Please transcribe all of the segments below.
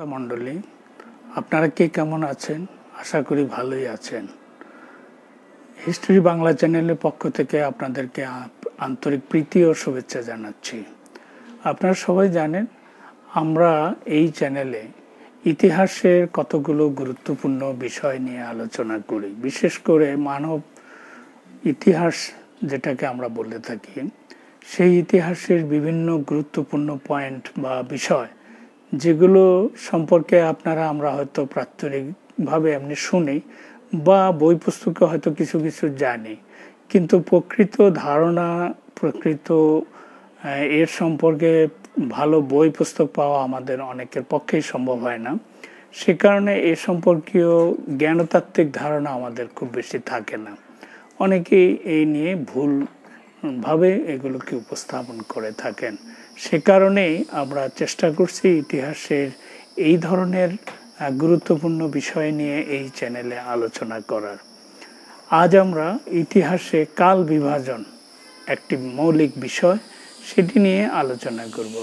শ্রোতা মণ্ডলী আপনারা কে কেমন আছেন আশা করি ভালোই আছেন হিস্ট্রি বাংলা চ্যানেলের পক্ষ থেকে আপনাদেরকে আন্তরিক প্রীতি ও শুভেচ্ছা জানাচ্ছি আপনারা সবাই জানেন আমরা এই চ্যানেলে ইতিহাসের কতগুলো গুরুত্বপূর্ণ বিষয় নিয়ে আলোচনা করি বিশেষ করে মানব ইতিহাস যেটাকে আমরা বলে থাকি সেই ইতিহাসের বিভিন্ন গুরুত্বপূর্ণ পয়েন্ট বা বিষয় যেগুলো সম্পর্কে আপনারা আমরা হয়তো প্রাত্যহিকভাবে এমনি শুনি বা বই পুস্তকে হয়তো কিছু কিছু জানি কিন্তু প্রকৃত ধারণা প্রকৃত এর সম্পর্কে ভালো বই পুস্তক পাওয়া আমাদের অনেকের পক্ষেই সম্ভব হয় না সে কারণে এ সম্পর্কীয় জ্ঞানতাত্ত্বিক ধারণা আমাদের খুব বেশি থাকে না অনেকেই এই নিয়ে ভুল ভাবে এগুলোকে উপস্থাপন করে থাকেন সে কারণেই আমরা চেষ্টা করছি ইতিহাসের এই ধরনের গুরুত্বপূর্ণ বিষয় নিয়ে এই চ্যানেলে আলোচনা করার আজ আমরা ইতিহাসে কাল বিভাজন একটি মৌলিক বিষয় সেটি নিয়ে আলোচনা করব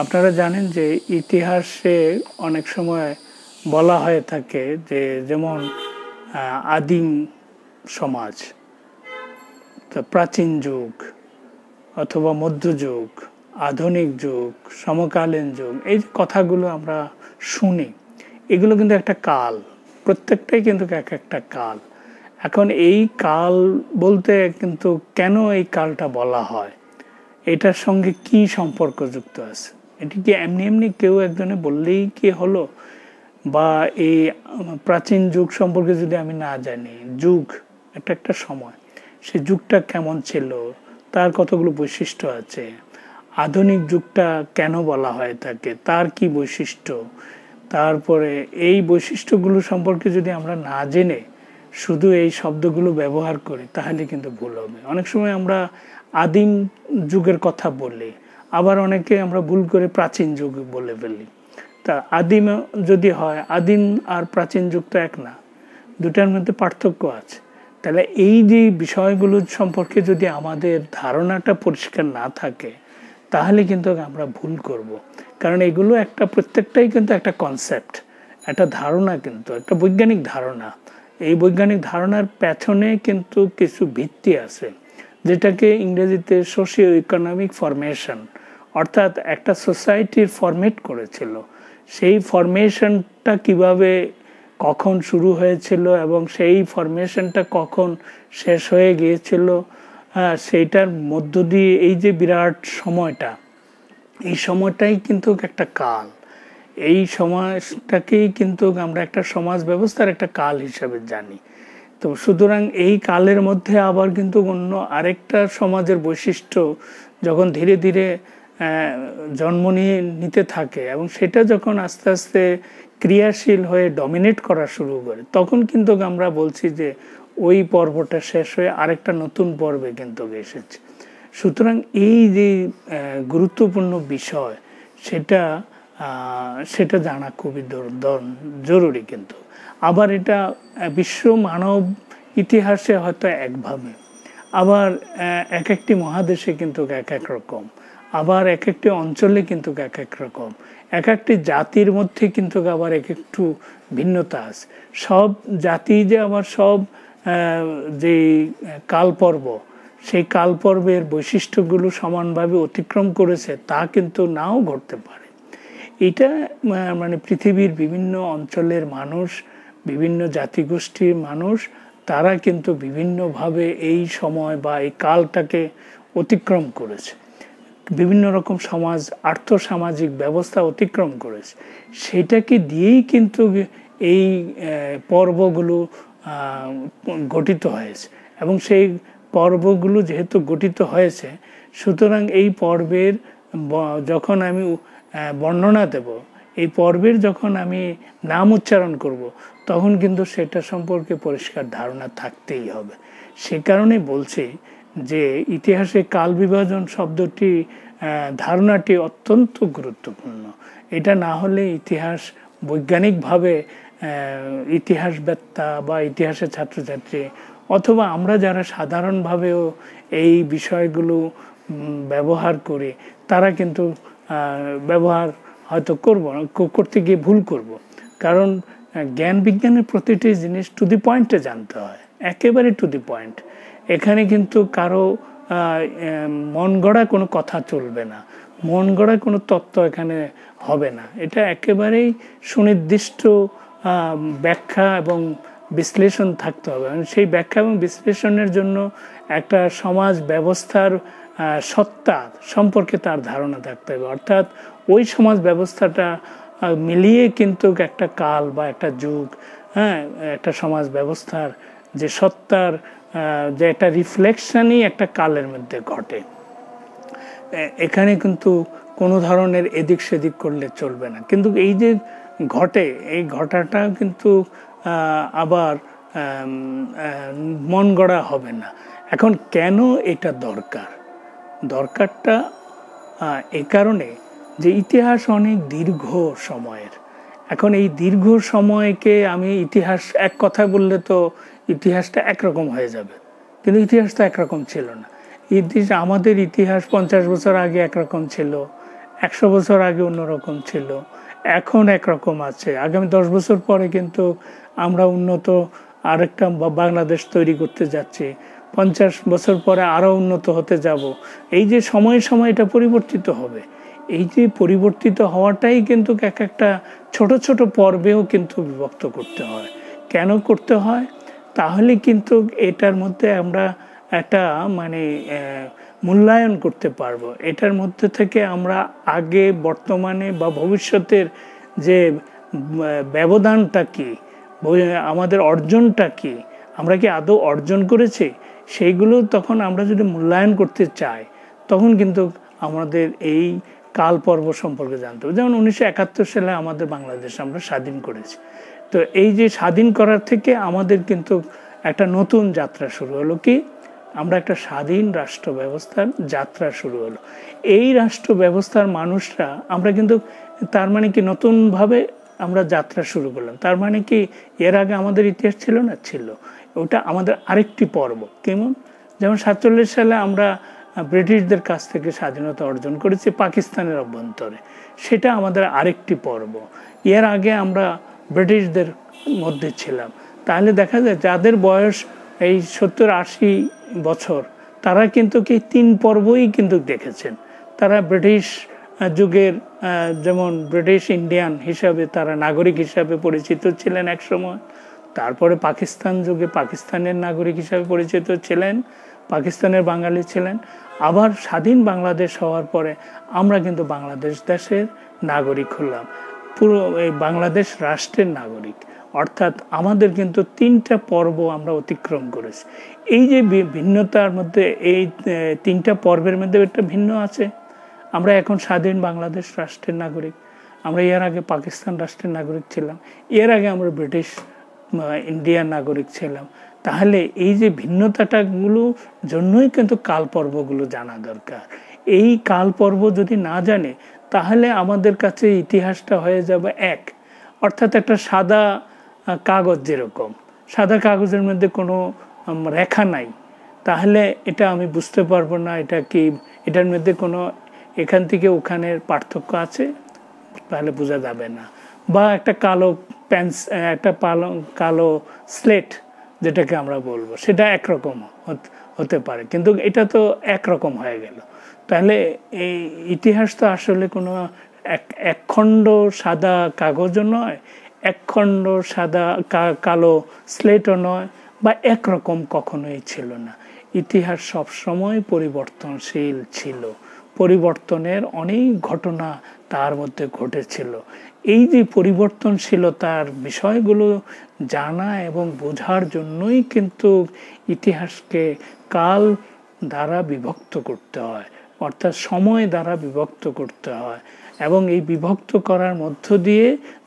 আপনারা জানেন যে ইতিহাসে অনেক সময় বলা হয়ে থাকে যে যেমন আদিম সমাজ তা প্রাচীন যুগ অথবা মধ্যযুগ আধুনিক যুগ সমকালীন যুগ এই কথাগুলো আমরা শুনি এগুলো কিন্তু একটা কাল প্রত্যেকটাই কিন্তু এক একটা কাল এখন এই কাল বলতে কিন্তু কেন এই কালটা বলা হয় এটার সঙ্গে কি সম্পর্ক যুক্ত আছে এটি কি এমনি এমনি কেউ একজনে বললেই কি হলো বা এই প্রাচীন যুগ সম্পর্কে যদি আমি না জানি যুগ একটা একটা সময় সে যুগটা কেমন ছিল তার কতগুলো বৈশিষ্ট্য আছে আধুনিক যুগটা কেন বলা হয় তাকে তার কি বৈশিষ্ট্য তারপরে এই বৈশিষ্ট্যগুলো সম্পর্কে যদি আমরা না জেনে শুধু এই শব্দগুলো ব্যবহার করি তাহলে কিন্তু ভুল হবে অনেক সময় আমরা আদিম যুগের কথা বলি আবার অনেকে আমরা ভুল করে প্রাচীন যুগ বলে ফেলি তা আদিম যদি হয় আদিম আর প্রাচীন যুগটা এক না দুটার মধ্যে পার্থক্য আছে তাহলে এই যে বিষয়গুলো সম্পর্কে যদি আমাদের ধারণাটা পরিষ্কার না থাকে তাহলে কিন্তু আমরা ভুল করব। কারণ এগুলো একটা প্রত্যেকটাই কিন্তু একটা কনসেপ্ট একটা ধারণা কিন্তু একটা বৈজ্ঞানিক ধারণা এই বৈজ্ঞানিক ধারণার পেছনে কিন্তু কিছু ভিত্তি আছে যেটাকে ইংরেজিতে সোশিও ইকোনমিক ফরমেশন অর্থাৎ একটা সোসাইটির ফরমেট করেছিল সেই ফরমেশনটা কিভাবে কখন শুরু হয়েছিল এবং সেই ফরমেশনটা কখন শেষ হয়ে গিয়েছিল হ্যাঁ, সেইটার মধ্য দিয়ে এই যে বিরাট সময়টা এই সময়টাই কিন্তু একটা কাল এই সমাজটাকেই কিন্তু আমরা একটা সমাজ ব্যবস্থার একটা কাল হিসাবে জানি তো সুতরাং এই কালের মধ্যে আবার কিন্তু অন্য আরেকটা সমাজের বৈশিষ্ট্য যখন ধীরে ধীরে জন্ম নিয়ে নিতে থাকে এবং সেটা যখন আস্তে আস্তে ক্রিয়াশীল হয়ে ডমিনেট করা শুরু করে তখন কিন্তু আমরা বলছি যে ওই পর্বটা শেষ হয়ে আরেকটা নতুন পর্বে কিন্তু এসেছে সুতরাং এই যে গুরুত্বপূর্ণ বিষয় সেটা সেটা জানা খুবই জরুরি কিন্তু আবার এটা বিশ্ব মানব ইতিহাসে হয়তো একভাবে আবার এক একটি মহাদেশে কিন্তু এক এক রকম আবার এক একটি অঞ্চলে কিন্তু এক এক রকম এক একটি জাতির মধ্যে কিন্তু আবার এক একটু ভিন্নতা আছে সব জাতি যে আবার সব যে কালপর্ব সেই কালপর্বের বৈশিষ্ট্যগুলো সমানভাবে অতিক্রম করেছে তা কিন্তু নাও ঘটতে পারে এটা মানে পৃথিবীর বিভিন্ন অঞ্চলের মানুষ বিভিন্ন জাতিগোষ্ঠীর মানুষ তারা কিন্তু বিভিন্নভাবে এই সময় বা এই কালটাকে অতিক্রম করেছে বিভিন্ন রকম সমাজ আর্থসামাজিক ব্যবস্থা অতিক্রম করেছে সেটাকে দিয়েই কিন্তু এই পর্বগুলো গঠিত হয়েছে এবং সেই পর্বগুলো যেহেতু গঠিত হয়েছে সুতরাং এই পর্বের যখন আমি বর্ণনা দেব এই পর্বের যখন আমি নাম উচ্চারণ করব তখন কিন্তু সেটা সম্পর্কে পরিষ্কার ধারণা থাকতেই হবে সে কারণে বলছি যে ইতিহাসে কাল বিভাজন শব্দটি ধারণাটি অত্যন্ত গুরুত্বপূর্ণ এটা না হলে ইতিহাস বৈজ্ঞানিকভাবে ইতিহাসবেত্তা বা ইতিহাসের ছাত্রছাত্রী অথবা আমরা যারা সাধারণভাবেও এই বিষয়গুলো ব্যবহার করি তারা কিন্তু ব্যবহার হয়তো করব করতে গিয়ে ভুল করব। কারণ জ্ঞান বিজ্ঞানের প্রতিটি জিনিস টু দি পয়েন্টে জানতে হয় একেবারে টু দি পয়েন্ট এখানে কিন্তু কারো মন গড়া কোনো কথা চলবে না মন গড়া কোনো তত্ত্ব এখানে হবে না এটা একেবারেই সুনির্দিষ্ট ব্যাখ্যা এবং বিশ্লেষণ থাকতে হবে মানে সেই ব্যাখ্যা এবং বিশ্লেষণের জন্য একটা সমাজ ব্যবস্থার সত্তা সম্পর্কে তার ধারণা থাকতে হবে অর্থাৎ ওই সমাজ ব্যবস্থাটা মিলিয়ে কিন্তু একটা কাল বা একটা যুগ হ্যাঁ একটা সমাজ ব্যবস্থার যে সত্তার যে একটা রিফ্লেকশনই একটা কালের মধ্যে ঘটে এখানে কিন্তু কোনো ধরনের এদিক সেদিক করলে চলবে না কিন্তু এই যে ঘটে এই ঘটাটা কিন্তু আবার মন গড়া হবে না এখন কেন এটা দরকার দরকারটা এ কারণে যে ইতিহাস অনেক দীর্ঘ সময়ের এখন এই দীর্ঘ সময়কে আমি ইতিহাস এক কথায় বললে তো ইতিহাসটা একরকম হয়ে যাবে কিন্তু ইতিহাস তো একরকম ছিল না ইতিহাস আমাদের ইতিহাস পঞ্চাশ বছর আগে একরকম ছিল একশো বছর আগে অন্যরকম ছিল এখন একরকম আছে আগামী দশ বছর পরে কিন্তু আমরা উন্নত আরেকটা বাংলাদেশ তৈরি করতে যাচ্ছি পঞ্চাশ বছর পরে আরও উন্নত হতে যাব এই যে সময়ে সময় এটা পরিবর্তিত হবে এই যে পরিবর্তিত হওয়াটাই কিন্তু এক একটা ছোট ছোট পর্বেও কিন্তু বিভক্ত করতে হয় কেন করতে হয় তাহলে কিন্তু এটার মধ্যে আমরা একটা মানে মূল্যায়ন করতে পারবো এটার মধ্যে থেকে আমরা আগে বর্তমানে বা ভবিষ্যতের যে ব্যবধানটা কি আমাদের অর্জনটা কি আমরা কি আদৌ অর্জন করেছি সেইগুলো তখন আমরা যদি মূল্যায়ন করতে চাই তখন কিন্তু আমাদের এই কাল পর্ব সম্পর্কে জানতে হবে যেমন উনিশশো একাত্তর সালে আমাদের বাংলাদেশ আমরা স্বাধীন করেছি তো এই যে স্বাধীন করার থেকে আমাদের কিন্তু একটা নতুন যাত্রা শুরু হলো কি আমরা একটা স্বাধীন রাষ্ট্র ব্যবস্থার যাত্রা শুরু হলো এই রাষ্ট্র ব্যবস্থার মানুষরা আমরা কিন্তু তার মানে কি নতুনভাবে আমরা যাত্রা শুরু করলাম তার মানে কি এর আগে আমাদের ইতিহাস ছিল না ছিল ওটা আমাদের আরেকটি পর্ব কেমন যেমন সাতচল্লিশ সালে আমরা ব্রিটিশদের কাছ থেকে স্বাধীনতা অর্জন করেছি পাকিস্তানের অভ্যন্তরে সেটা আমাদের আরেকটি পর্ব এর আগে আমরা ব্রিটিশদের মধ্যে ছিলাম তাহলে দেখা যায় যাদের বয়স এই সত্তর আশি বছর তারা কিন্তু কি তিন পর্বই কিন্তু দেখেছেন তারা ব্রিটিশ যুগের যেমন ব্রিটিশ ইন্ডিয়ান হিসাবে তারা নাগরিক হিসাবে পরিচিত ছিলেন একসময় তারপরে পাকিস্তান যুগে পাকিস্তানের নাগরিক হিসাবে পরিচিত ছিলেন পাকিস্তানের বাঙালি ছিলেন আবার স্বাধীন বাংলাদেশ হওয়ার পরে আমরা কিন্তু বাংলাদেশ দেশের নাগরিক হলাম পুরো এই বাংলাদেশ রাষ্ট্রের নাগরিক অর্থাৎ আমাদের কিন্তু তিনটা পর্ব আমরা অতিক্রম করেছি এই যে ভিন্নতার মধ্যে এই তিনটা পর্বের মধ্যে একটা ভিন্ন আছে আমরা এখন স্বাধীন বাংলাদেশ রাষ্ট্রের নাগরিক আমরা এর আগে পাকিস্তান রাষ্ট্রের নাগরিক ছিলাম এর আগে আমরা ব্রিটিশ ইন্ডিয়ার নাগরিক ছিলাম তাহলে এই যে ভিন্নতাটাগুলো জন্যই কিন্তু কালপর্বগুলো জানা দরকার এই কালপর্ব যদি না জানে তাহলে আমাদের কাছে ইতিহাসটা হয়ে যাবে এক অর্থাৎ একটা সাদা কাগজ যেরকম সাদা কাগজের মধ্যে কোনো রেখা নাই তাহলে এটা আমি বুঝতে পারবো না এটা কি এটার মধ্যে কোনো এখান থেকে ওখানের পার্থক্য আছে তাহলে বোঝা যাবে না বা একটা কালো প্যান্স একটা পালো কালো স্লেট যেটাকে আমরা বলবো সেটা একরকম হতে পারে কিন্তু এটা তো একরকম হয়ে গেল তাহলে এই ইতিহাস তো আসলে কোনো এক একখণ্ড সাদা কাগজও নয় একখণ্ড সাদা কালো স্লেটও নয় বা একরকম কখনোই ছিল না ইতিহাস সবসময় পরিবর্তনশীল ছিল পরিবর্তনের অনেক ঘটনা তার মধ্যে ঘটেছিল এই যে পরিবর্তনশীলতার বিষয়গুলো জানা এবং বোঝার জন্যই কিন্তু ইতিহাসকে কাল দ্বারা বিভক্ত করতে হয় অর্থাৎ সময় দ্বারা বিভক্ত করতে হয় এবং এই বিভক্ত করার মধ্য দিয়ে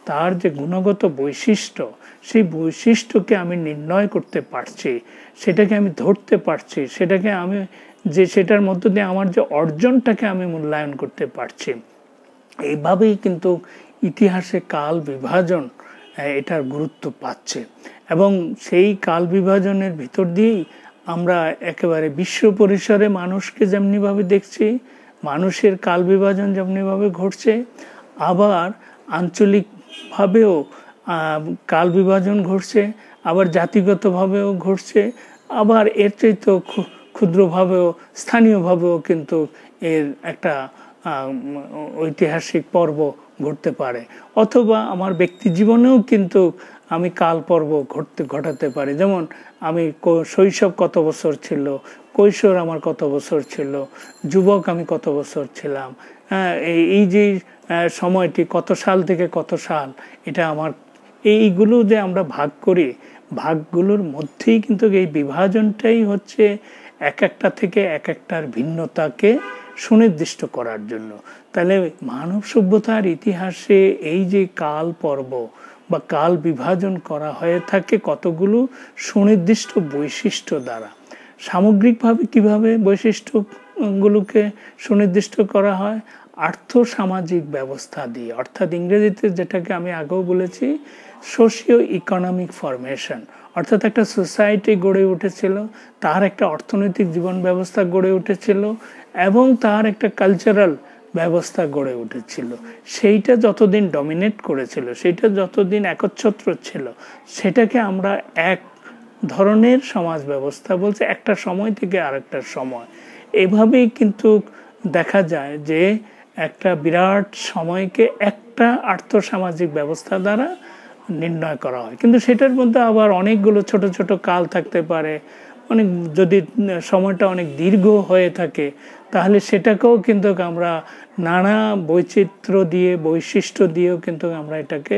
তার যে গুণগত বৈশিষ্ট্য সেই বৈশিষ্ট্যকে আমি নির্ণয় করতে পারছি সেটাকে আমি ধরতে পারছি সেটাকে আমি যে সেটার মধ্য দিয়ে আমার যে অর্জনটাকে আমি মূল্যায়ন করতে পারছি এইভাবেই কিন্তু ইতিহাসে কাল বিভাজন এটার গুরুত্ব পাচ্ছে এবং সেই কাল বিভাজনের ভিতর দিয়েই আমরা একেবারে বিশ্ব পরিসরে মানুষকে যেমনিভাবে দেখছি মানুষের কাল বিভাজন যেমনিভাবে ঘটছে আবার আঞ্চলিকভাবেও কাল বিভাজন ঘটছে আবার জাতিগতভাবেও ঘটছে আবার এর চাইতেও ক্ষুদ্রভাবেও স্থানীয়ভাবেও কিন্তু এর একটা ঐতিহাসিক পর্ব ঘটতে পারে অথবা আমার ব্যক্তি জীবনেও কিন্তু আমি কাল পর্ব ঘটতে ঘটাতে পারি যেমন আমি শৈশব কত বছর ছিল কৈশোর আমার কত বছর ছিল যুবক আমি কত বছর ছিলাম হ্যাঁ এই যে সময়টি কত সাল থেকে কত সাল এটা আমার এইগুলো যে আমরা ভাগ করি ভাগগুলোর মধ্যেই কিন্তু এই বিভাজনটাই হচ্ছে এক একটা থেকে এক একটার ভিন্নতাকে সুনির্দিষ্ট করার জন্য তাহলে মানব সভ্যতার ইতিহাসে এই যে কাল পর্ব বা কাল বিভাজন করা হয়ে থাকে কতগুলো সুনির্দিষ্ট বৈশিষ্ট্য দ্বারা সামগ্রিকভাবে কিভাবে বৈশিষ্ট্যগুলোকে সুনির্দিষ্ট করা হয় আর্থ সামাজিক ব্যবস্থা দিয়ে অর্থাৎ ইংরেজিতে যেটাকে আমি আগেও বলেছি সোশিও ইকোনমিক ফরমেশন অর্থাৎ একটা সোসাইটি গড়ে উঠেছিল তার একটা অর্থনৈতিক জীবন ব্যবস্থা গড়ে উঠেছিল এবং তার একটা কালচারাল ব্যবস্থা গড়ে উঠেছিল সেইটা যতদিন ডমিনেট করেছিল সেটা যতদিন একচ্ছত্র ছিল সেটাকে আমরা এক ধরনের সমাজ ব্যবস্থা বলছে একটা সময় থেকে আরেকটা সময় এভাবেই কিন্তু দেখা যায় যে একটা বিরাট সময়কে একটা আর্থসামাজিক ব্যবস্থা দ্বারা নির্ণয় করা হয় কিন্তু সেটার মধ্যে আবার অনেকগুলো ছোট ছোট কাল থাকতে পারে অনেক যদি সময়টা অনেক দীর্ঘ হয়ে থাকে তাহলে সেটাকেও কিন্তু আমরা নানা বৈচিত্র্য দিয়ে বৈশিষ্ট্য দিয়েও কিন্তু আমরা এটাকে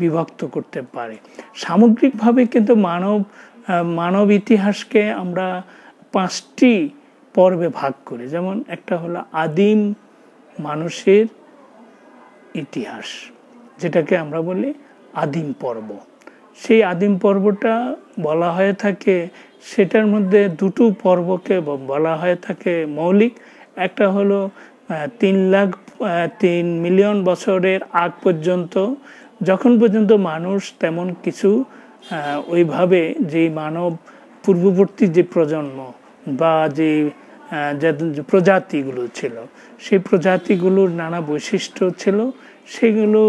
বিভক্ত করতে পারি সামগ্রিকভাবে কিন্তু মানব মানব ইতিহাসকে আমরা পাঁচটি পর্বে ভাগ করি যেমন একটা হলো আদিম মানুষের ইতিহাস যেটাকে আমরা বলি আদিম পর্ব সেই আদিম পর্বটা বলা হয়ে থাকে সেটার মধ্যে দুটো পর্বকে বলা হয়ে থাকে মৌলিক একটা হলো তিন লাখ তিন মিলিয়ন বছরের আগ পর্যন্ত যখন পর্যন্ত মানুষ তেমন কিছু ওইভাবে যে মানব পূর্ববর্তী যে প্রজন্ম বা যে প্রজাতিগুলো ছিল সেই প্রজাতিগুলোর নানা বৈশিষ্ট্য ছিল সেগুলো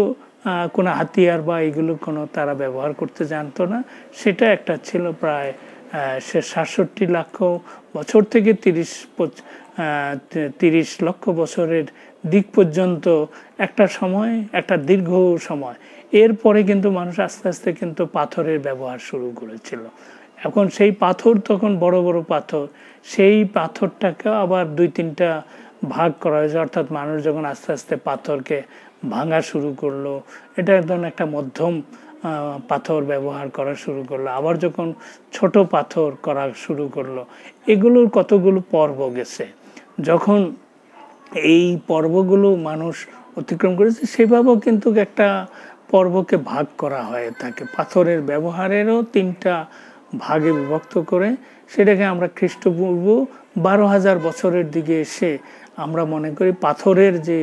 কোনো হাতিয়ার বা এগুলো কোনো তারা ব্যবহার করতে জানতো না সেটা একটা ছিল প্রায় সে সাতষট্টি লক্ষ বছর থেকে তিরিশ তিরিশ লক্ষ বছরের দিক পর্যন্ত একটা সময় একটা দীর্ঘ সময় এরপরে কিন্তু মানুষ আস্তে আস্তে কিন্তু পাথরের ব্যবহার শুরু করেছিল এখন সেই পাথর তখন বড় বড় পাথর সেই পাথরটাকে আবার দুই তিনটা ভাগ করা হয়েছে অর্থাৎ মানুষ যখন আস্তে আস্তে পাথরকে ভাঙা শুরু করলো এটা একদম একটা মধ্যম পাথর ব্যবহার করা শুরু করলো আবার যখন ছোট পাথর করা শুরু করলো এগুলোর কতগুলো পর্ব গেছে যখন এই পর্বগুলো মানুষ অতিক্রম করেছে সেভাবেও কিন্তু একটা পর্বকে ভাগ করা হয়ে থাকে পাথরের ব্যবহারেরও তিনটা ভাগে বিভক্ত করে সেটাকে আমরা খ্রিস্টপূর্ব বারো হাজার বছরের দিকে এসে আমরা মনে করি পাথরের যে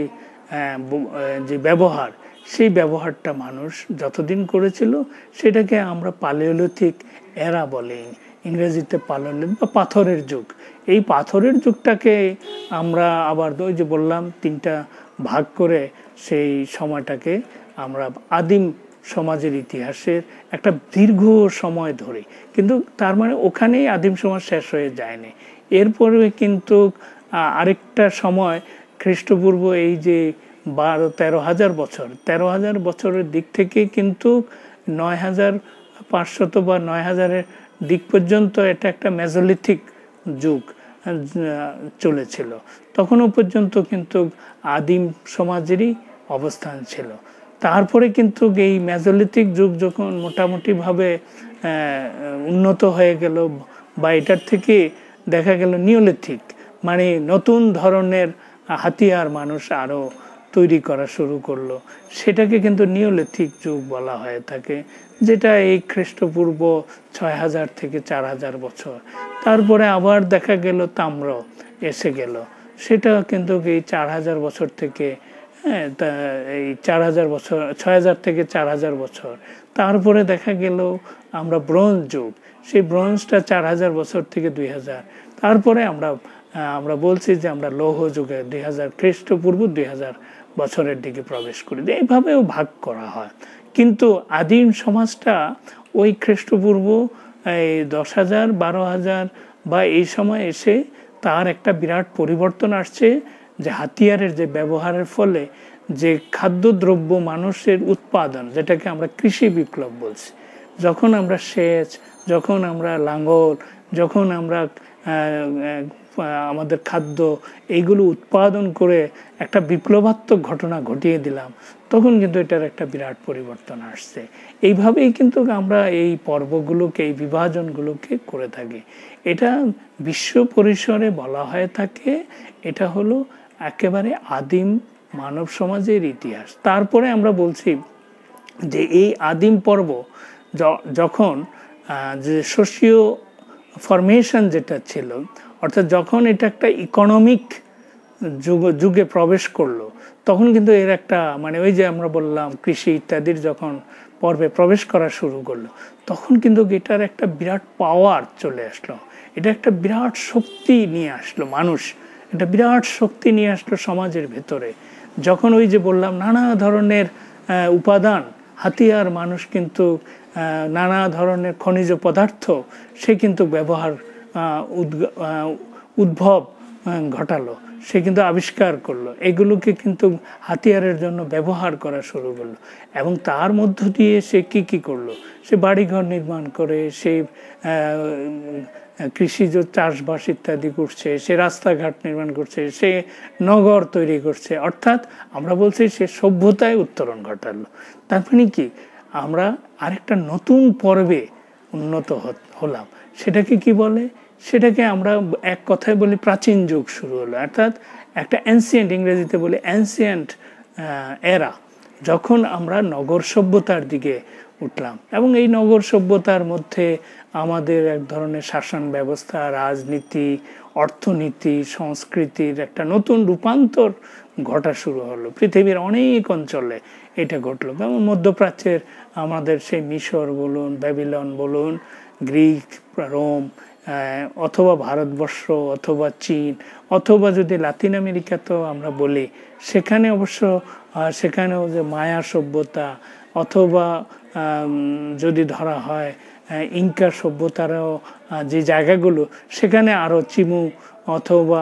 যে ব্যবহার সেই ব্যবহারটা মানুষ যতদিন করেছিল সেটাকে আমরা পালিওলিথিক এরা বলে ইংরেজিতে পাললিক বা পাথরের যুগ এই পাথরের যুগটাকে আমরা আবার ওই যে বললাম তিনটা ভাগ করে সেই সময়টাকে আমরা আদিম সমাজের ইতিহাসের একটা দীর্ঘ সময় ধরে কিন্তু তার মানে ওখানেই আদিম সমাজ শেষ হয়ে যায়নি এরপরে কিন্তু আরেকটা সময় খ্রিস্টপূর্ব এই যে বারো তেরো হাজার বছর তেরো হাজার বছরের দিক থেকে কিন্তু নয় হাজার পাঁচশত বা নয় হাজারের দিক পর্যন্ত এটা একটা মেজোলিথিক যুগ চলেছিল তখনও পর্যন্ত কিন্তু আদিম সমাজেরই অবস্থান ছিল তারপরে কিন্তু এই মেজোলিথিক যুগ যখন মোটামুটিভাবে উন্নত হয়ে গেল বা এটার থেকে দেখা গেল নিওলিথিক মানে নতুন ধরনের হাতিয়ার মানুষ আরও তৈরি করা শুরু করলো সেটাকে কিন্তু নিওলিথিক যুগ বলা হয়ে থাকে যেটা এই খ্রিস্টপূর্ব ছয় হাজার থেকে চার হাজার বছর তারপরে আবার দেখা গেল তাম্র এসে গেল সেটা কিন্তু এই চার হাজার বছর থেকে হ্যাঁ, এই চার হাজার বছর ছয় হাজার থেকে চার হাজার বছর তারপরে দেখা গেল আমরা ব্রোঞ্জ যুগ সেই ব্রোঞ্জটা চার হাজার বছর থেকে দুই হাজার তারপরে আমরা আমরা বলছি যে আমরা লৌহ যুগে দুই হাজার খ্রিস্টপূর্ব দুই হাজার বছরের দিকে প্রবেশ করি এইভাবেও ভাগ করা হয় কিন্তু আদিম সমাজটা ওই খ্রিস্টপূর্ব এই দশ হাজার বারো হাজার বা এই সময় এসে তার একটা বিরাট পরিবর্তন আসছে যে হাতিয়ারের যে ব্যবহারের ফলে যে খাদ্যদ্রব্য মানুষের উৎপাদন যেটাকে আমরা কৃষি বিপ্লব বলছি যখন আমরা সেচ যখন আমরা লাঙ্গল যখন আমরা আমাদের খাদ্য এইগুলো উৎপাদন করে একটা বিপ্লবাত্মক ঘটনা ঘটিয়ে দিলাম তখন কিন্তু এটার একটা বিরাট পরিবর্তন আসছে এইভাবেই কিন্তু আমরা এই পর্বগুলোকে এই বিভাজনগুলোকে করে থাকি এটা বিশ্ব পরিসরে বলা হয়ে থাকে এটা হলো একেবারে আদিম মানব সমাজের ইতিহাস তারপরে আমরা বলছি যে এই আদিম পর্ব যখন যে সোশিও ফরমেশন যেটা ছিল অর্থাৎ যখন এটা একটা ইকোনমিক যুগ যুগে প্রবেশ করলো তখন কিন্তু এর একটা মানে ওই যে আমরা বললাম কৃষি ইত্যাদির যখন পর্বে প্রবেশ করা শুরু করলো তখন কিন্তু এটার একটা বিরাট পাওয়ার চলে আসলো এটা একটা বিরাট শক্তি নিয়ে আসলো মানুষ একটা বিরাট শক্তি নিয়ে আসলো সমাজের ভেতরে যখন ওই যে বললাম নানা ধরনের উপাদান হাতিয়ার মানুষ কিন্তু নানা ধরনের খনিজ পদার্থ সে কিন্তু ব্যবহার উদ্ভব ঘটালো সে কিন্তু আবিষ্কার করলো এগুলোকে কিন্তু হাতিয়ারের জন্য ব্যবহার করা শুরু করলো এবং তার মধ্য দিয়ে সে কি কি করলো সে বাড়িঘর নির্মাণ করে সে কৃষিজ চাষবাস ইত্যাদি করছে সে রাস্তাঘাট নির্মাণ করছে সে নগর তৈরি করছে অর্থাৎ আমরা বলছি সে সভ্যতায় উত্তরণ ঘটালো তার মানে কি আমরা আরেকটা নতুন পর্বে উন্নত হলাম সেটাকে কি বলে সেটাকে আমরা এক কথায় বলি প্রাচীন যুগ শুরু হলো অর্থাৎ একটা অ্যান্সিয়েন্ট ইংরেজিতে বলি অ্যান্সিয়েন্ট এরা যখন আমরা নগর সভ্যতার দিকে উঠলাম এবং এই নগর সভ্যতার মধ্যে আমাদের এক ধরনের শাসন ব্যবস্থা রাজনীতি অর্থনীতি সংস্কৃতির একটা নতুন রূপান্তর ঘটা শুরু হলো পৃথিবীর অনেক অঞ্চলে এটা ঘটলো যেমন মধ্যপ্রাচ্যের আমাদের সেই মিশর বলুন ব্যাবিলন বলুন গ্রিক রোম অথবা ভারতবর্ষ অথবা চীন অথবা যদি লাতিন আমেরিকা তো আমরা বলি সেখানে অবশ্য সেখানেও যে মায়া সভ্যতা অথবা যদি ধরা হয় ইঙ্কা সভ্যতারও যে জায়গাগুলো সেখানে আরও চিমু অথবা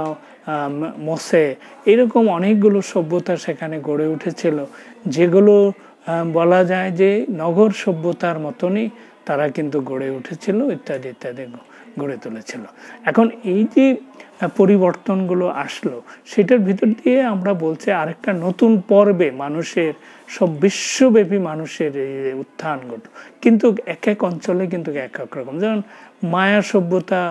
মসে এরকম অনেকগুলো সভ্যতা সেখানে গড়ে উঠেছিল যেগুলো বলা যায় যে নগর সভ্যতার মতনই তারা কিন্তু গড়ে উঠেছিল ইত্যাদি ইত্যাদি গড়ে তুলেছিল এখন এই যে পরিবর্তনগুলো আসলো সেটার ভিতর দিয়ে আমরা বলছি আরেকটা নতুন পর্বে মানুষের সব বিশ্বব্যাপী মানুষের এই উত্থান ঘটল কিন্তু এক এক অঞ্চলে কিন্তু এক এক রকম যেমন মায়া সভ্যতা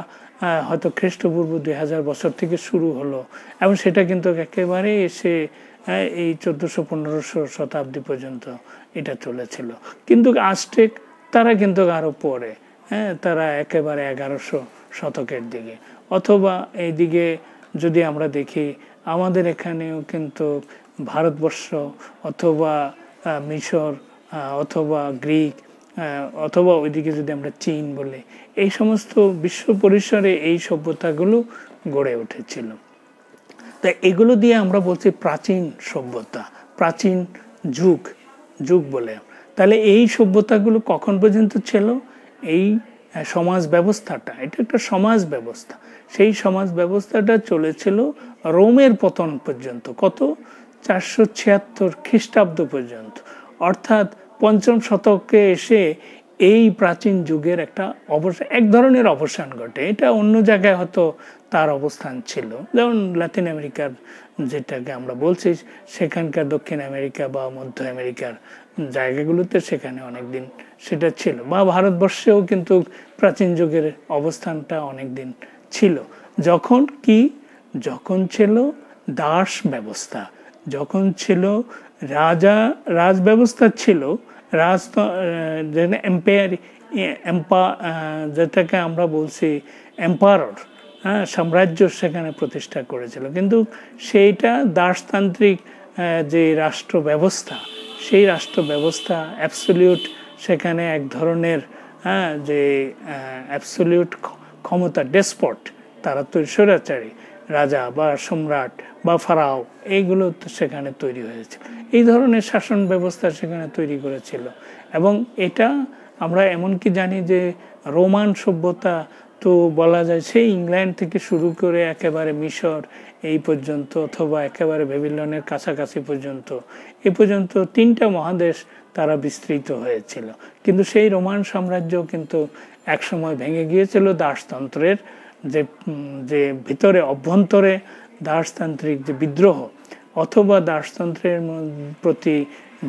হয়তো খ্রিস্টপূর্ব দুই হাজার বছর থেকে শুরু হলো এবং সেটা কিন্তু একেবারে এসে এই চোদ্দোশো পনেরোশো শতাব্দী পর্যন্ত এটা চলেছিল কিন্তু আজটেক তারা কিন্তু আরও পরে হ্যাঁ তারা একেবারে এগারোশো শতকের দিকে অথবা এইদিকে যদি আমরা দেখি আমাদের এখানেও কিন্তু ভারতবর্ষ অথবা মিশর অথবা গ্রিক অথবা ওইদিকে যদি আমরা চীন বলি এই সমস্ত বিশ্ব পরিসরে এই সভ্যতাগুলো গড়ে উঠেছিল তা এগুলো দিয়ে আমরা বলছি প্রাচীন সভ্যতা প্রাচীন যুগ যুগ বলে তাহলে এই সভ্যতাগুলো কখন পর্যন্ত ছিল এই সমাজ ব্যবস্থাটা এটা একটা সমাজ ব্যবস্থা সেই সমাজ ব্যবস্থাটা চলেছিল রোমের পতন পর্যন্ত কত চারশো ছিয়াত্তর খ্রিস্টাব্দ পর্যন্ত অর্থাৎ পঞ্চম শতকে এসে এই প্রাচীন যুগের একটা অবসান এক ধরনের অবসান ঘটে এটা অন্য জায়গায় হয়তো তার অবস্থান ছিল যেমন লাতিন আমেরিকার যেটাকে আমরা বলছি সেখানকার দক্ষিণ আমেরিকা বা মধ্য আমেরিকার জায়গাগুলোতে সেখানে অনেক দিন সেটা ছিল বা ভারতবর্ষেও কিন্তু প্রাচীন যুগের অবস্থানটা অনেক দিন ছিল যখন কি যখন ছিল দাস ব্যবস্থা যখন ছিল রাজা রাজ ব্যবস্থা ছিল রাজ এম্পায়ার এম্পা যেটাকে আমরা বলছি এম্পায়ারর হ্যাঁ সাম্রাজ্য সেখানে প্রতিষ্ঠা করেছিল কিন্তু সেইটা দাসতান্ত্রিক যে রাষ্ট্র ব্যবস্থা সেই রাষ্ট্র ব্যবস্থা অ্যাবসলিউট সেখানে এক ধরনের হ্যাঁ যে অ্যাবসোলিউট ক্ষমতা ডেসপট তারা তো স্বৈরাচারী রাজা বা সম্রাট বা ফারাও এইগুলো তো সেখানে তৈরি হয়েছিল এই ধরনের শাসন ব্যবস্থা সেখানে তৈরি করেছিল এবং এটা আমরা এমনকি জানি যে রোমান সভ্যতা তো বলা যায় সেই ইংল্যান্ড থেকে শুরু করে একেবারে মিশর এই পর্যন্ত অথবা একেবারে ভেবিলনের কাছাকাছি পর্যন্ত এ পর্যন্ত তিনটা মহাদেশ তারা বিস্তৃত হয়েছিল কিন্তু সেই রোমান সাম্রাজ্য কিন্তু একসময় ভেঙে গিয়েছিল দাসতন্ত্রের যে যে ভিতরে অভ্যন্তরে দাসতান্ত্রিক যে বিদ্রোহ অথবা দাসতন্ত্রের প্রতি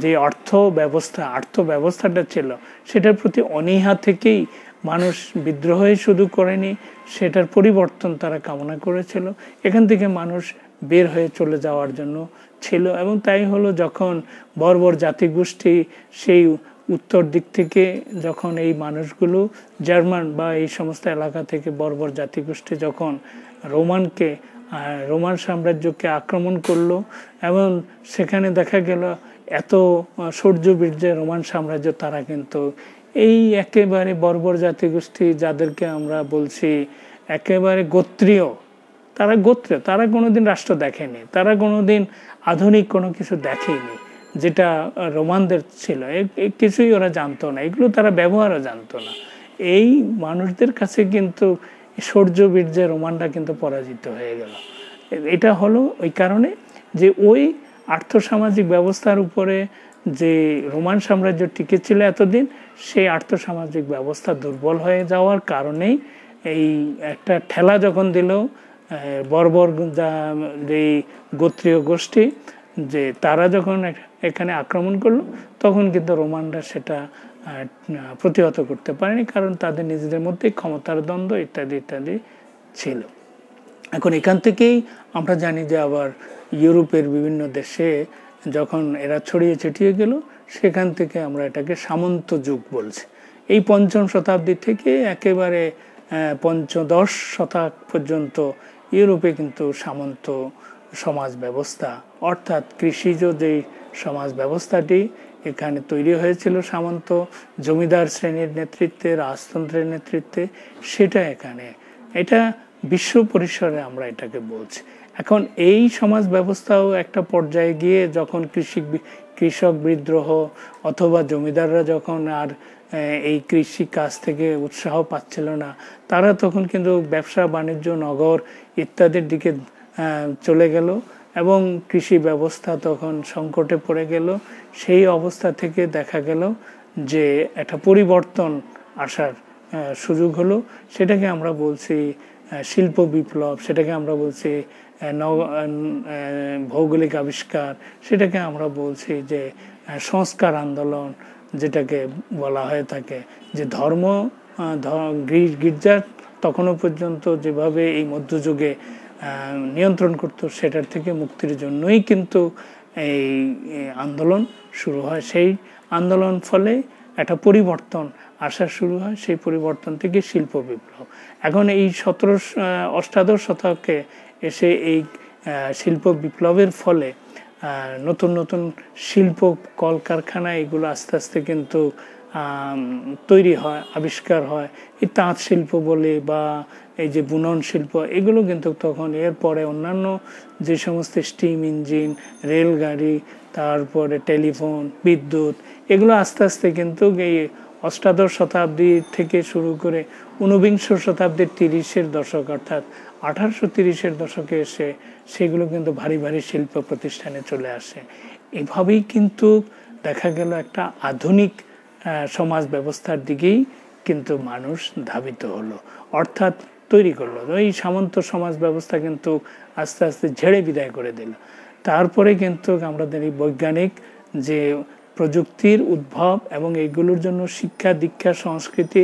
যে অর্থ ব্যবস্থা অর্থ ব্যবস্থাটা ছিল সেটার প্রতি অনীহা থেকেই মানুষ বিদ্রোহে শুধু করেনি সেটার পরিবর্তন তারা কামনা করেছিল এখান থেকে মানুষ বের হয়ে চলে যাওয়ার জন্য ছিল এবং তাই হলো যখন বর্বর জাতিগোষ্ঠী সেই উত্তর দিক থেকে যখন এই মানুষগুলো জার্মান বা এই সমস্ত এলাকা থেকে বর্বর জাতিগোষ্ঠী যখন রোমানকে রোমান সাম্রাজ্যকে আক্রমণ করলো এবং সেখানে দেখা গেল এত সূর্য বীর্যে রোমান সাম্রাজ্য তারা কিন্তু এই একেবারে বর্বর জাতিগোষ্ঠী যাদেরকে আমরা বলছি একেবারে গোত্রীয় তারা গোত্রীয় তারা কোনো দিন রাষ্ট্র দেখেনি তারা কোনো দিন আধুনিক কোনো কিছু দেখেনি যেটা রোমানদের ছিল কিছুই ওরা জানতো না এগুলো তারা ব্যবহারও জানতো না এই মানুষদের কাছে কিন্তু শৌর্য বীর্যে রোমানরা কিন্তু পরাজিত হয়ে গেল এটা হলো ওই কারণে যে ওই আর্থসামাজিক ব্যবস্থার উপরে যে রোমান সাম্রাজ্য টিকে ছিল এতদিন সেই আর্থসামাজিক ব্যবস্থা দুর্বল হয়ে যাওয়ার কারণেই এই একটা ঠেলা যখন দিল বর্বর এই গোত্রীয় গোষ্ঠী যে তারা যখন এখানে আক্রমণ করলো তখন কিন্তু রোমানরা সেটা প্রতিহত করতে পারেনি কারণ তাদের নিজেদের মধ্যে ক্ষমতার দ্বন্দ্ব ইত্যাদি ইত্যাদি ছিল এখন এখান থেকেই আমরা জানি যে আবার ইউরোপের বিভিন্ন দেশে যখন এরা ছড়িয়ে ছিটিয়ে গেল সেখান থেকে আমরা এটাকে সামন্ত যুগ বলছি এই পঞ্চম শতাব্দী থেকে একেবারে পঞ্চদশ শতক পর্যন্ত ইউরোপে কিন্তু সামন্ত সমাজ ব্যবস্থা অর্থাৎ কৃষিজ যেই সমাজ ব্যবস্থাটি এখানে তৈরি হয়েছিল সামন্ত জমিদার শ্রেণীর নেতৃত্বে রাজতন্ত্রের নেতৃত্বে সেটা এখানে এটা বিশ্ব পরিসরে আমরা এটাকে বলছি এখন এই সমাজ ব্যবস্থাও একটা পর্যায়ে গিয়ে যখন কৃষি কৃষক বিদ্রোহ অথবা জমিদাররা যখন আর এই কৃষি কাজ থেকে উৎসাহ পাচ্ছিল না তারা তখন কিন্তু ব্যবসা বাণিজ্য নগর ইত্যাদির দিকে চলে গেল এবং কৃষি ব্যবস্থা তখন সংকটে পড়ে গেল সেই অবস্থা থেকে দেখা গেল যে একটা পরিবর্তন আসার সুযোগ হলো সেটাকে আমরা বলছি শিল্প বিপ্লব সেটাকে আমরা বলছি ভৌগোলিক আবিষ্কার সেটাকে আমরা বলছি যে সংস্কার আন্দোলন যেটাকে বলা হয়ে থাকে যে ধর্ম গির্জার তখনও পর্যন্ত যেভাবে এই মধ্যযুগে নিয়ন্ত্রণ করত সেটার থেকে মুক্তির জন্যই কিন্তু এই আন্দোলন শুরু হয় সেই আন্দোলন ফলে একটা পরিবর্তন আসা শুরু হয় সেই পরিবর্তন থেকে শিল্প বিপ্লব এখন এই সতেরো অষ্টাদশ শতকে এসে এই শিল্প বিপ্লবের ফলে নতুন নতুন শিল্প কলকারখানা এগুলো আস্তে আস্তে কিন্তু তৈরি হয় আবিষ্কার হয় এই তাঁত শিল্প বলে বা এই যে বুনন শিল্প এগুলো কিন্তু তখন এরপরে অন্যান্য যে সমস্ত স্টিম ইঞ্জিন রেলগাড়ি তারপরে টেলিফোন বিদ্যুৎ এগুলো আস্তে আস্তে কিন্তু এই অষ্টাদশ শতাব্দী থেকে শুরু করে ঊনবিংশ শতাব্দীর তিরিশের দশক অর্থাৎ আঠারোশো তিরিশের দশকে এসে সেগুলো কিন্তু ভারী ভারী শিল্প প্রতিষ্ঠানে চলে আসে এভাবেই কিন্তু দেখা গেল একটা আধুনিক সমাজ ব্যবস্থার দিকেই কিন্তু মানুষ ধাবিত হলো অর্থাৎ তৈরি করলো এই সামন্ত সমাজ ব্যবস্থা কিন্তু আস্তে আস্তে ঝেড়ে বিদায় করে দিল তারপরে কিন্তু আমরা দেখি বৈজ্ঞানিক যে প্রযুক্তির উদ্ভব এবং এগুলোর জন্য শিক্ষা দীক্ষা সংস্কৃতি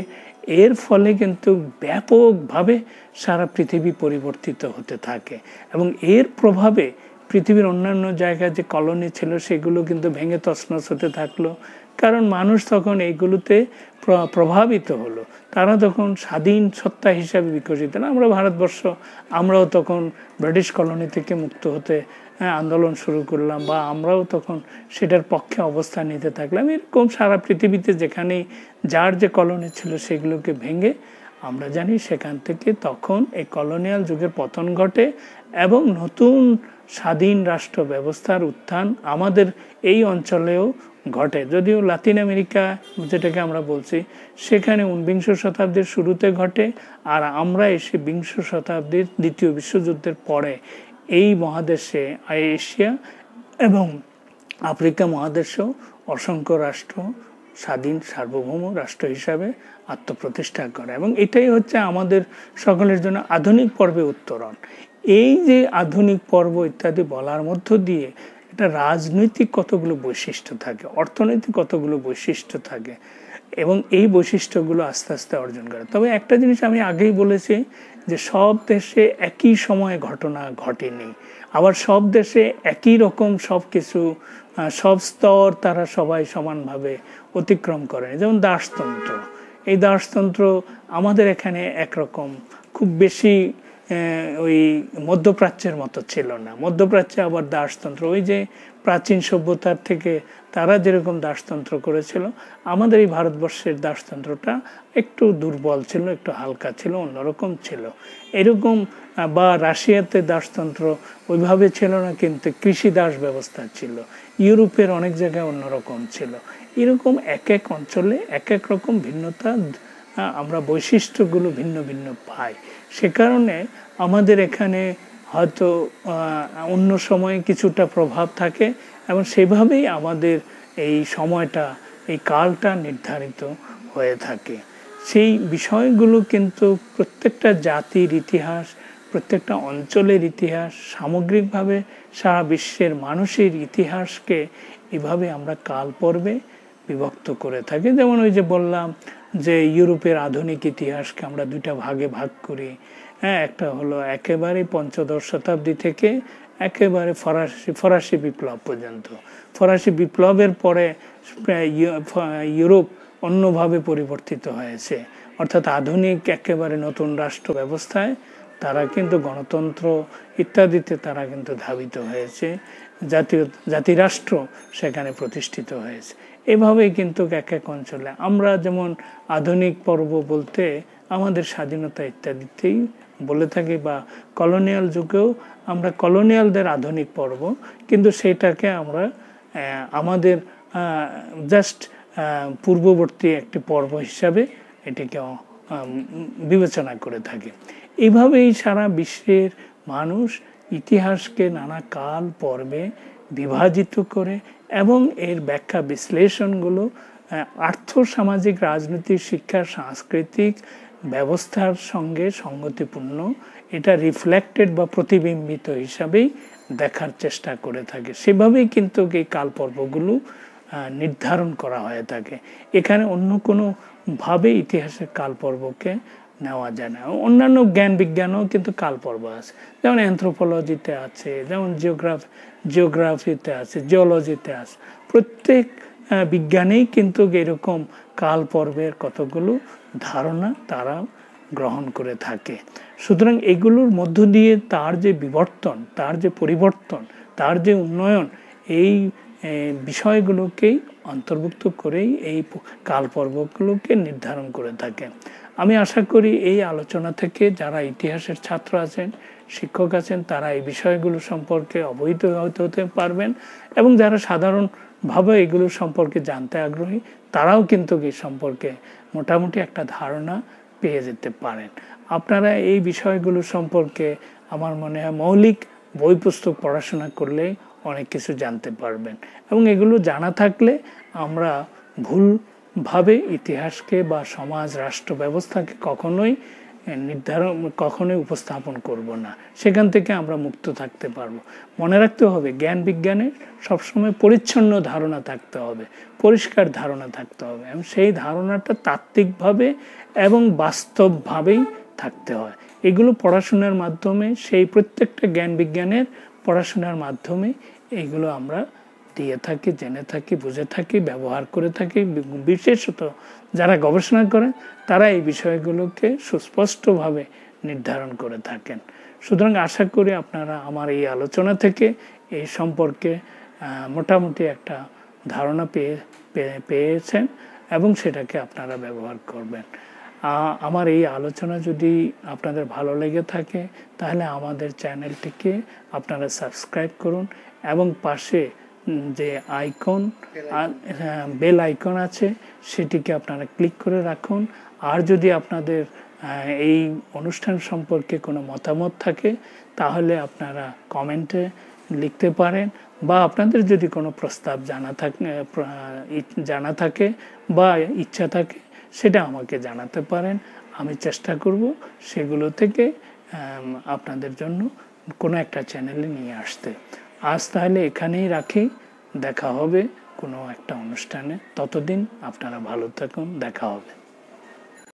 এর ফলে কিন্তু ব্যাপকভাবে সারা পৃথিবী পরিবর্তিত হতে থাকে এবং এর প্রভাবে পৃথিবীর অন্যান্য জায়গায় যে কলোনি ছিল সেগুলো কিন্তু ভেঙে তছনছ হতে থাকলো কারণ মানুষ তখন এইগুলোতে প্রভাবিত হলো তারা তখন স্বাধীন সত্তা হিসাবে বিকশিত আমরা ভারতবর্ষ আমরাও তখন ব্রিটিশ কলোনি থেকে মুক্ত হতে হ্যাঁ, আন্দোলন শুরু করলাম বা আমরাও তখন সেটার পক্ষে অবস্থান নিতে থাকলাম এরকম সারা পৃথিবীতে যেখানে যার যে কলোনি ছিল সেগুলোকে ভেঙে আমরা জানি সেখান থেকে তখন এই কলোনিয়াল যুগের পতন ঘটে এবং নতুন স্বাধীন রাষ্ট্র ব্যবস্থার উত্থান আমাদের এই অঞ্চলেও ঘটে যদিও লাতিন আমেরিকা যেটাকে আমরা বলছি সেখানে উনবিংশ শতাব্দীর শুরুতে ঘটে আর আমরা এসে বিংশ শতাব্দীর দ্বিতীয় বিশ্বযুদ্ধের পরে এই মহাদেশে এশিয়া এবং আফ্রিকা মহাদেশেও অসংখ্য রাষ্ট্র স্বাধীন সার্বভৌম রাষ্ট্র হিসাবে আত্মপ্রতিষ্ঠা করে এবং এটাই হচ্ছে আমাদের সকলের জন্য আধুনিক পর্বে উত্তরণ এই যে আধুনিক পর্ব ইত্যাদি বলার মধ্য দিয়ে এটা রাজনৈতিক কতগুলো বৈশিষ্ট্য থাকে অর্থনৈতিক কতগুলো বৈশিষ্ট্য থাকে এবং এই বৈশিষ্ট্যগুলো আস্তে আস্তে অর্জন করে তবে একটা জিনিস আমি আগেই বলেছি যে সব দেশে একই সময়ে ঘটনা ঘটেনি আবার সব দেশে একই রকম সব কিছু সব স্তর তারা সবাই সমানভাবে অতিক্রম করে যেমন দাসতন্ত্র এই দাসতন্ত্র আমাদের এখানে একরকম খুব বেশি ওই মধ্যপ্রাচ্যের মতো ছিল না মধ্যপ্রাচ্যে আবার দাসতন্ত্র ওই যে প্রাচীন সভ্যতার থেকে তারা যেরকম দাসতন্ত্র করেছিল আমাদের এই ভারতবর্ষের দাসতন্ত্রটা একটু দুর্বল ছিল একটু হালকা ছিল অন্যরকম ছিল এরকম বা রাশিয়াতে দাসতন্ত্র ওইভাবে ছিল না কিন্তু কৃষি দাস ব্যবস্থা ছিল ইউরোপের অনেক জায়গায় অন্যরকম ছিল এরকম এক এক অঞ্চলে এক এক রকম ভিন্নতা আমরা বৈশিষ্ট্যগুলো ভিন্ন ভিন্ন পাই সে কারণে আমাদের এখানে হয়তো অন্য সময়ে কিছুটা প্রভাব থাকে এবং সেভাবেই আমাদের এই সময়টা এই কালটা নির্ধারিত হয়ে থাকে সেই বিষয়গুলো কিন্তু প্রত্যেকটা জাতির ইতিহাস প্রত্যেকটা অঞ্চলের ইতিহাস সামগ্রিকভাবে সারা বিশ্বের মানুষের ইতিহাসকে এভাবে আমরা কাল পর্বে বিভক্ত করে থাকি যেমন ওই যে বললাম যে ইউরোপের আধুনিক ইতিহাসকে আমরা দুইটা ভাগে ভাগ করি হ্যাঁ একটা হলো একেবারে পঞ্চদশ শতাব্দী থেকে একেবারে ফরাসি ফরাসি বিপ্লব পর্যন্ত ফরাসি বিপ্লবের পরে ইউরোপ অন্যভাবে পরিবর্তিত হয়েছে অর্থাৎ আধুনিক একেবারে নতুন রাষ্ট্র ব্যবস্থায় তারা কিন্তু গণতন্ত্র ইত্যাদিতে তারা কিন্তু ধাবিত হয়েছে জাতীয় জাতিরাষ্ট্র সেখানে প্রতিষ্ঠিত হয়েছে এভাবেই কিন্তু এক এক অঞ্চলে আমরা যেমন আধুনিক পর্ব বলতে আমাদের স্বাধীনতা ইত্যাদিতেই বলে থাকি বা কলোনিয়াল যুগেও আমরা কলোনিয়ালদের আধুনিক পর্ব কিন্তু সেটাকে আমরা আমাদের জাস্ট পূর্ববর্তী একটি পর্ব হিসাবে এটিকে বিবেচনা করে থাকে এইভাবেই সারা বিশ্বের মানুষ ইতিহাসকে নানা কাল পর্বে বিভাজিত করে এবং এর ব্যাখ্যা বিশ্লেষণগুলো আর্থ সামাজিক রাজনৈতিক শিক্ষা সাংস্কৃতিক ব্যবস্থার সঙ্গে সঙ্গতিপূর্ণ এটা রিফ্লেক্টেড বা প্রতিবিম্বিত হিসাবেই দেখার চেষ্টা করে থাকে সেভাবেই কিন্তু এই কালপর্বগুলো নির্ধারণ করা হয়ে থাকে এখানে অন্য ভাবে ইতিহাসের কালপর্বকে নেওয়া যায় না অন্যান্য জ্ঞান বিজ্ঞানও কিন্তু কালপর্ব আছে যেমন অ্যান্থ্রোপোলজিতে আছে যেমন জিওগ্রাফ জিওগ্রাফিতে আছে জিওলজিতে আছে প্রত্যেক বিজ্ঞানেই কিন্তু এরকম কালপর্বের কতগুলো ধারণা তারা গ্রহণ করে থাকে সুতরাং এগুলোর মধ্য দিয়ে তার যে বিবর্তন তার যে পরিবর্তন তার যে উন্নয়ন এই বিষয়গুলোকেই অন্তর্ভুক্ত করেই এই কালপর্বগুলোকে নির্ধারণ করে থাকে আমি আশা করি এই আলোচনা থেকে যারা ইতিহাসের ছাত্র আছেন শিক্ষক আছেন তারা এই বিষয়গুলো সম্পর্কে অবহিত হতে পারবেন এবং যারা সাধারণভাবে এগুলো সম্পর্কে জানতে আগ্রহী তারাও কিন্তু এই সম্পর্কে মোটামুটি একটা ধারণা পেয়ে যেতে পারেন আপনারা এই বিষয়গুলো সম্পর্কে আমার মনে হয় মৌলিক বই পুস্তক পড়াশোনা করলে অনেক কিছু জানতে পারবেন এবং এগুলো জানা থাকলে আমরা ভুলভাবে ইতিহাসকে বা সমাজ রাষ্ট্র ব্যবস্থাকে কখনোই নির্ধারণ কখনোই উপস্থাপন করব না সেখান থেকে আমরা মুক্ত থাকতে পারব মনে রাখতে হবে জ্ঞান বিজ্ঞানে সবসময় পরিচ্ছন্ন ধারণা থাকতে হবে পরিষ্কার ধারণা থাকতে হবে এবং সেই ধারণাটা তাত্ত্বিকভাবে এবং বাস্তবভাবেই থাকতে হয় এগুলো পড়াশোনার মাধ্যমে সেই প্রত্যেকটা জ্ঞান বিজ্ঞানের পড়াশোনার মাধ্যমে এগুলো আমরা দিয়ে থাকি জেনে থাকি বুঝে থাকি ব্যবহার করে থাকি বিশেষত যারা গবেষণা করেন তারা এই বিষয়গুলোকে সুস্পষ্টভাবে নির্ধারণ করে থাকেন সুতরাং আশা করি আপনারা আমার এই আলোচনা থেকে এই সম্পর্কে মোটামুটি একটা ধারণা পেয়ে পেয়েছেন এবং সেটাকে আপনারা ব্যবহার করবেন আমার এই আলোচনা যদি আপনাদের ভালো লেগে থাকে তাহলে আমাদের চ্যানেলটিকে আপনারা সাবস্ক্রাইব করুন এবং পাশে যে আইকন হ্যাঁ, বেল আইকন আছে সেটিকে আপনারা ক্লিক করে রাখুন আর যদি আপনাদের এই অনুষ্ঠান সম্পর্কে কোনো মতামত থাকে তাহলে আপনারা কমেন্টে লিখতে পারেন বা আপনাদের যদি কোনো প্রস্তাব জানা থাকে জানা থাকে বা ইচ্ছা থাকে সেটা আমাকে জানাতে পারেন আমি চেষ্টা করব সেগুলো থেকে আপনাদের জন্য কোনো একটা চ্যানেলে নিয়ে আসতে আজ তাহলে এখানেই রাখি দেখা হবে কোনো একটা অনুষ্ঠানে ততদিন আপনারা ভালো থাকুন দেখা হবে